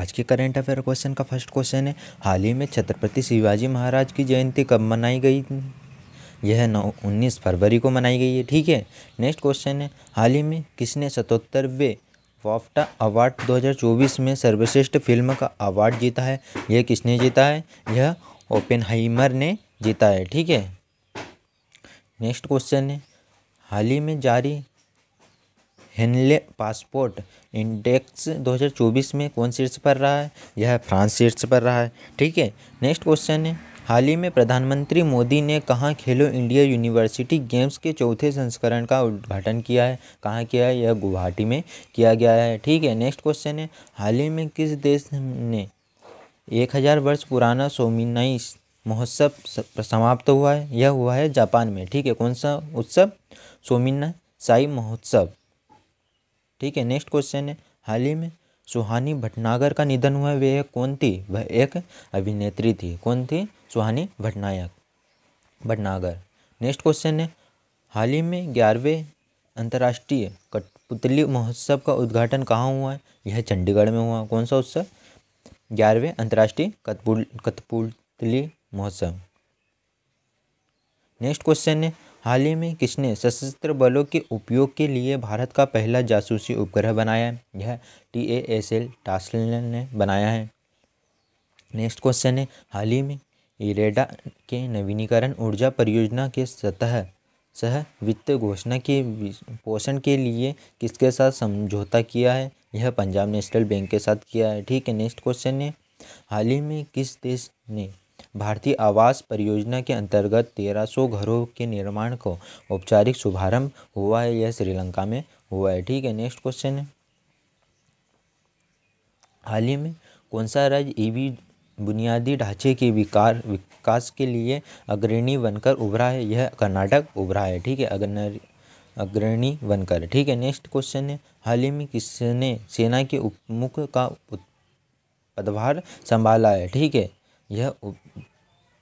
आज के current affair question का फर्स्ट क्वेश्चन है हाल ही में छत्रपति शिवाजी महाराज की जयंती कब मनाई गई यह नौ उन्नीस फरवरी को मनाई गई है ठीक है नेक्स्ट क्वेश्चन है हाल ही में किसने सतहत्तरवें वाफ्टा अवार्ड 2024 में सर्वश्रेष्ठ फिल्म का अवार्ड जीता है यह किसने जीता है यह ओपेन ने जीता है ठीक है नेक्स्ट क्वेश्चन है हाल ही में जारी हेनले पासपोर्ट इंडेक्स 2024 में कौन शीर्ष पर रहा है यह फ्रांस शीर्ष पर रहा है ठीक है नेक्स्ट क्वेश्चन है हाल ही में प्रधानमंत्री मोदी ने कहाँ खेलो इंडिया यूनिवर्सिटी गेम्स के चौथे संस्करण का उद्घाटन किया है कहाँ किया है यह गुवाहाटी में किया गया है ठीक है नेक्स्ट क्वेश्चन है हाल ही में किस देश ने एक हज़ार वर्ष पुराना सोमिनाई महोत्सव समाप्त हुआ है यह हुआ है जापान में ठीक है कौन सा उत्सव सोमिना साई महोत्सव ठीक है नेक्स्ट क्वेश्चन है हाल ही में सुहानी भटनागर का निधन हुआ वे कौन थी वह एक अभिनेत्री थी कौन थी सुहानी भटनायक भटनागर नेक्स्ट क्वेश्चन है हाल ही में ग्यारहवें अंतर्राष्ट्रीय कठपुतली महोत्सव का उद्घाटन कहाँ हुआ है यह चंडीगढ़ में हुआ कौन सा उत्सव ग्यारहवें अंतर्राष्ट्रीय कठपुतली महोत्सव नेक्स्ट क्वेश्चन है हाल ही में किसने सशस्त्र बलों के उपयोग के लिए भारत का पहला जासूसी उपग्रह बनाया है यह T A S L TASL ने बनाया है नेक्स्ट क्वेश्चन है हाल ही में इरेडा के नवीनीकरण ऊर्जा परियोजना के सतह सह वित्त घोषणा के पोषण के लिए किसके साथ समझौता किया है यह पंजाब नेशनल बैंक के साथ किया है ठीक है नेक्स्ट क्वेश्चन है हाल ही में किस देश ने भारतीय आवास परियोजना के अंतर्गत 1300 घरों के निर्माण को औपचारिक शुभारंभ हुआ है यह श्रीलंका में हुआ है ठीक है नेक्स्ट क्वेश्चन है हाल ही में कौन सा राज्य ईवी बुनियादी ढांचे के विकार विकास के लिए अग्रणी बनकर उभरा है यह कर्नाटक उभरा है ठीक है अग्र अग्रणी बनकर ठीक है नेक्स्ट क्वेश्चन है हाल ही में किसने सेना के उपमुख का पदभार संभाला है ठीक है यह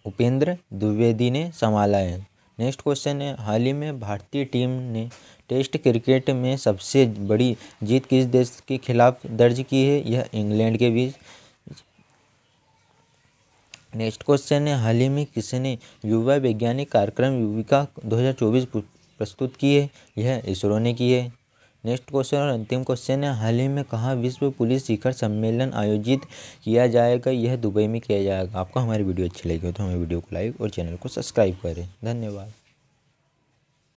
उपेंद्र द्विवेदी ने संभाला है नेक्स्ट क्वेश्चन है हाल ही में भारतीय टीम ने टेस्ट क्रिकेट में सबसे बड़ी जीत किस देश के खिलाफ दर्ज की है यह इंग्लैंड के बीच नेक्स्ट क्वेश्चन है हाल ही में किसने युवा वैज्ञानिक कार्यक्रम युविका 2024 प्रस्तुत की है यह इसरो ने की है नेक्स्ट क्वेश्चन और अंतिम क्वेश्चन है हाल ही में कहाँ विश्व पुलिस शिखर सम्मेलन आयोजित किया जाएगा यह दुबई में किया जाएगा आपको हमारी वीडियो अच्छी लगी हो तो हमारी वीडियो को लाइक और चैनल को सब्सक्राइब करें धन्यवाद